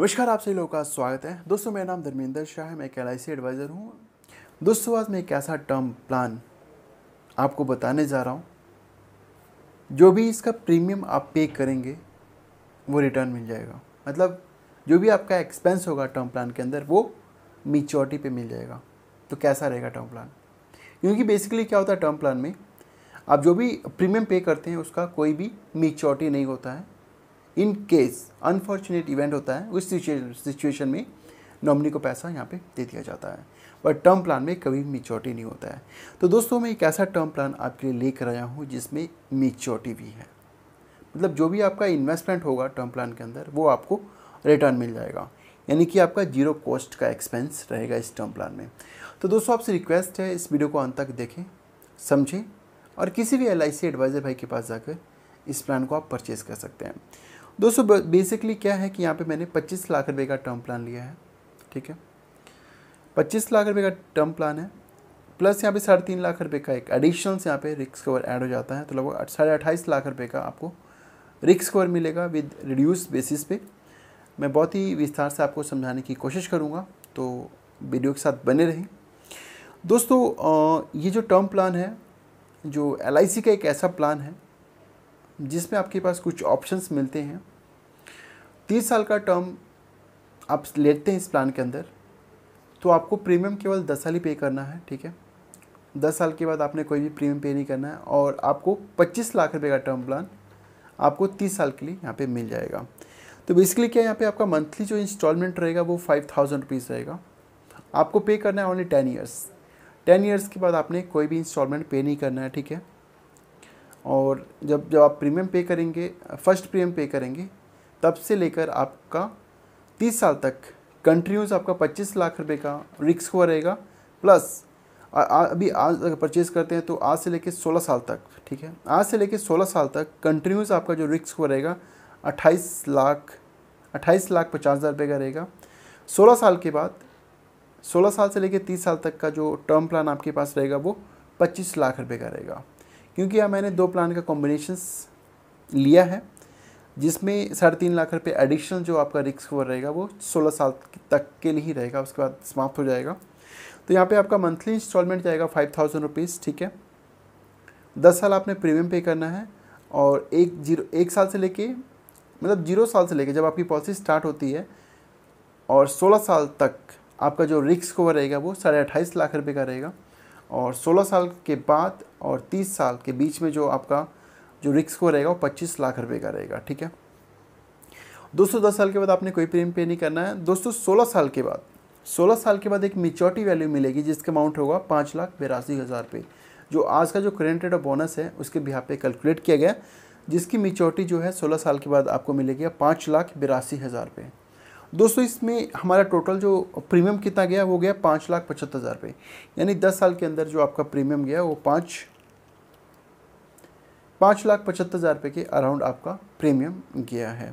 नमस्कार आप सभी लोगों का स्वागत है दोस्तों मेरा नाम धर्मेंद्र शाह है मैं एक एल एडवाइज़र हूँ दोस्तों आज मैं एक ऐसा टर्म प्लान आपको बताने जा रहा हूँ जो भी इसका प्रीमियम आप पे करेंगे वो रिटर्न मिल जाएगा मतलब जो भी आपका एक्सपेंस होगा टर्म प्लान के अंदर वो मिच्योरिटी पे मिल जाएगा तो कैसा रहेगा टर्म प्लान क्योंकि बेसिकली क्या होता है टर्म प्लान में आप जो भी प्रीमियम पे करते हैं उसका कोई भी मिच्योरिटी नहीं होता है इन केस अनफॉर्चुनेट इवेंट होता है उस सिचुएशन में नॉमिनी को पैसा यहाँ पे दे दिया जाता है बट टर्म प्लान में कभी मेच्योरिटी नहीं होता है तो दोस्तों मैं एक ऐसा टर्म प्लान आपके लिए लेकर आया हूँ जिसमें मेच्योरिटी भी है मतलब जो भी आपका इन्वेस्टमेंट होगा टर्म प्लान के अंदर वो आपको रिटर्न मिल जाएगा यानी कि आपका जीरो कॉस्ट का एक्सपेंस रहेगा इस टर्म प्लान में तो दोस्तों आपसे रिक्वेस्ट है इस वीडियो को अंत तक देखें समझें और किसी भी एल एडवाइज़र भाई के पास जाकर इस प्लान को आप परचेज़ कर सकते हैं दोस्तों बेसिकली क्या है कि यहाँ पे मैंने 25 लाख रुपए का टर्म प्लान लिया है ठीक है 25 लाख रुपए का टर्म प्लान है प्लस यहाँ पे साढ़े तीन लाख रुपए का एक एडिशनल्स यहाँ पे रिक्स कवर ऐड हो जाता है तो लगभग साढ़े अट्ठाईस लाख रुपए का आपको रिक्स कवर मिलेगा विद रिड्यूस बेसिस पे मैं बहुत ही विस्तार से आपको समझाने की कोशिश करूँगा तो वीडियो के साथ बने रहें दोस्तों ये जो टर्म प्लान है जो एल का एक ऐसा प्लान है जिसमें आपके पास कुछ ऑप्शंस मिलते हैं तीस साल का टर्म आप लेते हैं इस प्लान के अंदर तो आपको प्रीमियम केवल दस साल ही पे करना है ठीक है दस साल के बाद आपने कोई भी प्रीमियम पे नहीं करना है और आपको पच्चीस लाख रुपये का टर्म प्लान आपको तीस साल के लिए यहाँ पे मिल जाएगा तो बेसिकली क्या यहाँ पे आपका मंथली जो इंस्टॉलमेंट रहेगा वो फाइव थाउजेंड रुपीज़ रहेगा आपको पे करना है only ten years ten years के बाद आपने कोई भी इंस्टॉलमेंट पे नहीं करना है ठीक है और जब जब आप प्रीमियम पे करेंगे फर्स्ट प्रीमियम पे करेंगे तब से लेकर आपका तीस साल तक कंट्रीज आपका पच्चीस लाख रुपये का रिक्स हुआ रहेगा प्लस आ, अभी आज अगर परचेज़ करते हैं तो आज से लेकर 16 साल तक ठीक है आज से लेकर 16 साल तक कंटिन्यूस आपका जो रिक्स हुआ रहेगा 28 लाख अट्ठाईस लाख पचास हज़ार रुपये का रहेगा 16 साल के बाद 16 साल से लेकर 30 साल तक का जो टर्म प्लान आपके पास रहेगा वो 25 लाख रुपये का रहेगा क्योंकि यहाँ मैंने दो प्लान का कॉम्बिनेशन लिया है जिसमें साढ़े तीन लाख रुपये एडिशनल जो आपका रिक्स हुआ रहेगा वो सोलह साल तक के लिए ही रहेगा उसके बाद समाप्त हो जाएगा तो यहाँ पे आपका मंथली इंस्टॉलमेंट जाएगा फाइव थाउजेंड रुपीज़ ठीक है दस साल आपने प्रीमियम पे करना है और एक जीरो एक साल से लेके मतलब जीरो साल से लेके जब आपकी पॉलिसी स्टार्ट होती है और सोलह साल तक आपका जो रिक्स कोवर रहेगा वो साढ़े अट्ठाईस लाख रुपये का रहेगा और सोलह साल के बाद और तीस साल के बीच में जो आपका जो रिक्स को रहेगा वो पच्चीस लाख रुपये का रहेगा ठीक है दोस्तों दस साल के बाद आपने कोई प्रीमियम पे नहीं करना है दोस्तों सोलह साल के बाद सोलह साल के बाद एक मेच्योरिटी वैल्यू मिलेगी जिसका अमाउंट होगा पाँच लाख बिरासी हज़ार रुपये जो आज का जो करेंट रेट ऑफ बोनस है उसके बिहार पे कैलकुलेट किया गया जिसकी मेच्योरिटी जो है सोलह साल के बाद आपको मिलेगी पाँच लाख बिरासी हज़ार रुपये दोस्तों इसमें हमारा टोटल जो प्रीमियम कितना गया वो गया पाँच लाख पचहत्तर हज़ार रुपये यानी दस साल के अंदर जो आपका प्रीमियम गया वो पाँच पाँच लाख पचहत्तर हज़ार रुपये के अराउंड आपका प्रीमियम गया है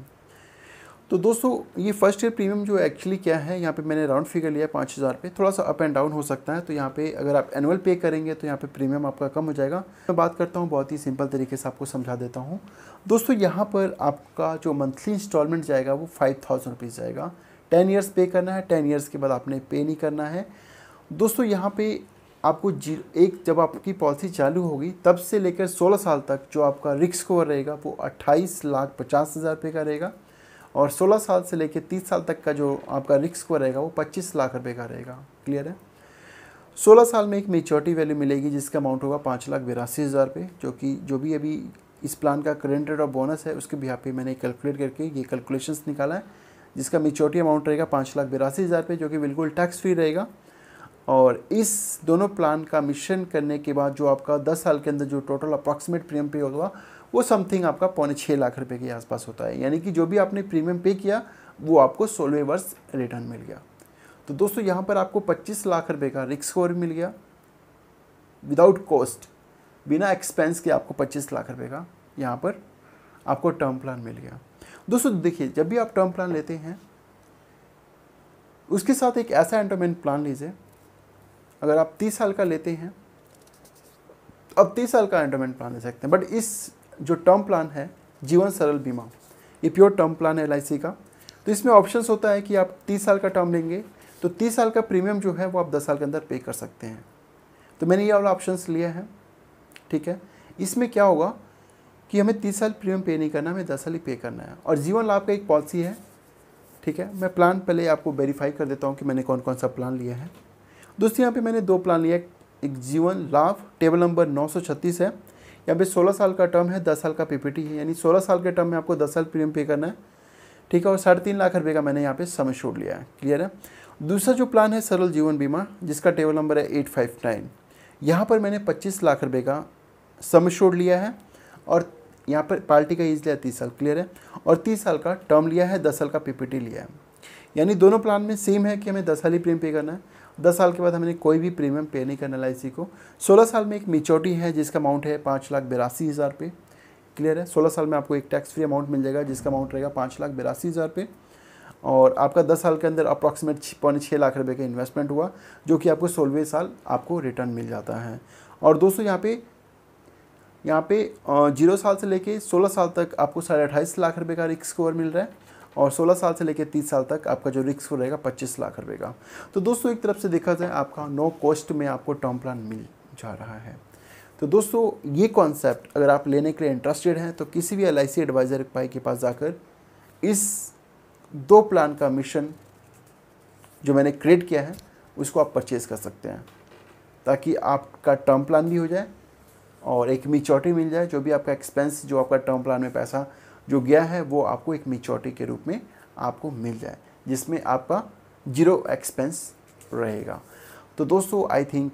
तो दोस्तों ये फर्स्ट ईयर प्रीमियम जो एक्चुअली क्या है यहाँ पे मैंने राउंड फिगर लिया है पाँच हज़ार रुपये थोड़ा सा अप एंड डाउन हो सकता है तो यहाँ पे अगर आप एनुअल पे करेंगे तो यहाँ पे प्रीमियम आपका कम हो जाएगा मैं बात करता हूँ बहुत ही सिंपल तरीके से आपको समझा देता हूँ दोस्तों यहाँ पर आपका जो मंथली इंस्टॉलमेंट जाएगा वो फाइव थाउजेंड रुपीज़ जाएगा टेन ईयर्स पे करना है टेन ईयर्स के बाद आपने पे नहीं करना है दोस्तों यहाँ पे आपको जी एक जब आपकी पॉलिसी चालू होगी तब से लेकर 16 साल तक जो आपका रिस्क स्कोर रहेगा वो 28 लाख पचास हज़ार रुपये का रहेगा और 16 साल से लेकर 30 साल तक का जो आपका रिस्क स्कोर रहेगा वो 25 लाख रुपये का रहेगा क्लियर है 16 साल में एक मेच्योरिटी वैल्यू मिलेगी जिसका अमाउंट होगा पाँच लाख बिरासी हज़ार रुपये जो कि जो भी अभी इस प्लान का करेंट रेट और बोनस है उसके बिहार पे मैंने कैलकुलेट करके ये कैलकुलेशंस निकाला है जिसका मेच्योरिटी अमाउंट रहेगा पाँच लाख बिरासी हज़ार रुपये जो कि बिल्कुल टैक्स फ्री रहेगा और इस दोनों प्लान का मिश्रण करने के बाद जो आपका दस साल के अंदर जो टोटल अप्रॉक्सीमेट प्रीमियम पे होगा वो समथिंग आपका पौने छः लाख रुपए के आसपास होता है यानी कि जो भी आपने प्रीमियम पे किया वो आपको सोलहवें वर्ष रिटर्न मिल गया तो दोस्तों यहाँ पर आपको पच्चीस लाख रुपये का रिक्स स्कोर मिल गया विदाउट कॉस्ट बिना एक्सपेंस के आपको पच्चीस लाख रुपये का यहाँ पर आपको टर्म प्लान मिल गया दोस्तों देखिए जब भी आप टर्म प्लान लेते हैं उसके साथ एक ऐसा एंटोमेंट प्लान लीजिए अगर आप तीस साल का लेते हैं तो अब तीस साल का एंडोमेंट प्लान ले सकते हैं बट इस जो टर्म प्लान है जीवन सरल बीमा ये प्योर टर्म प्लान है एल का तो इसमें ऑप्शन होता है कि आप तीस साल का टर्म लेंगे तो तीस साल का प्रीमियम जो है वो आप दस साल के अंदर पे कर सकते हैं तो मैंने ये वाला ऑप्शन लिया है ठीक है इसमें क्या होगा कि हमें तीस साल प्रीमियम पे नहीं करना हमें दस साल ही पे करना है और जीवन लाभ का एक पॉलिसी है ठीक है मैं प्लान पहले आपको वेरीफाई कर देता हूँ कि मैंने कौन कौन सा प्लान लिया है दोस्तों यहाँ पे मैंने दो प्लान लिया एक जीवन लाभ टेबल नंबर 936 है यहाँ पे 16 साल का टर्म है 10 साल का पीपीटी है यानी 16 साल के टर्म में आपको 10 साल प्रीमियम पे करना है ठीक है और साढ़े तीन लाख रुपये का मैंने यहाँ पे समय छोड़ लिया है क्लियर है दूसरा जो प्लान है सरल जीवन बीमा जिसका टेबल नंबर है एट फाइव नाइन यहाँ पर मैंने पच्चीस लाख रुपये का समय छोड़ लिया है और यहाँ पर पार्टी का एज लिया तीस साल क्लियर है और तीस साल का टर्म लिया है दस साल का पीपीटी लिया है यानी दोनों प्लान में सेम है कि हमें दस साल ही प्रीमियम पे करना है दस साल के बाद हमने कोई भी प्रीमियम पे नहीं करना एल को सोलह साल में एक मेच्योरिटी है जिसका अमाउंट है पाँच लाख बिरासी हज़ार रुपये क्लियर है सोलह साल में आपको एक टैक्स फ्री अमाउंट मिल जाएगा जिसका अमाउंट रहेगा पाँच लाख बिरासी हज़ार रुपये और आपका दस साल के अंदर अप्रॉक्सीमेट पौने छः लाख रुपये का इन्वेस्टमेंट हुआ जो कि आपको सोलहवें साल आपको रिटर्न मिल जाता है और दोस्तों यहाँ पे यहाँ पे जीरो साल से लेके सोलह साल तक आपको साढ़े अट्ठाईस लाख रुपये का रिक्स स्कोर मिल रहा है और 16 साल से लेकर 30 साल तक आपका जो रिक्स रहेगा 25 लाख का तो दोस्तों एक तरफ से देखा जाए आपका नो कॉस्ट में आपको टर्म प्लान मिल जा रहा है तो दोस्तों ये कॉन्सेप्ट अगर आप लेने के लिए इंटरेस्टेड हैं तो किसी भी एल एडवाइज़र भाई के पास जाकर इस दो प्लान का मिशन जो मैंने क्रिएट किया है उसको आप परचेज कर सकते हैं ताकि आपका टर्म प्लान भी हो जाए और एक मिचोटी मिल जाए जो भी आपका एक्सपेंस जो आपका टर्म प्लान में पैसा जो गया है वो आपको एक मेचोरिटी के रूप में आपको मिल जाए जिसमें आपका जीरो एक्सपेंस रहेगा तो दोस्तों आई थिंक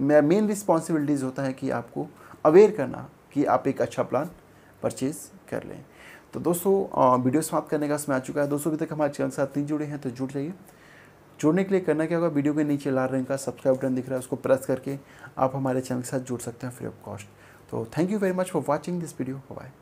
मेरा मेन रिस्पॉन्सिबिलिटीज़ होता है कि आपको अवेयर करना कि आप एक अच्छा प्लान परचेज़ कर लें तो दोस्तों वीडियो समाप्त करने का समय आ चुका है दोस्तों अभी तक हमारे चैनल के साथ नहीं जुड़े हैं तो जुड़ जाइए जुड़ने के लिए करना क्या होगा वीडियो के नीचे लाल रंग का सब्सक्राइब बटन दिख रहा है उसको प्रेस करके आप हमारे चैनल के साथ जुड़ सकते हैं फ्री ऑफ कॉस्ट तो thank you very much for watching this video bye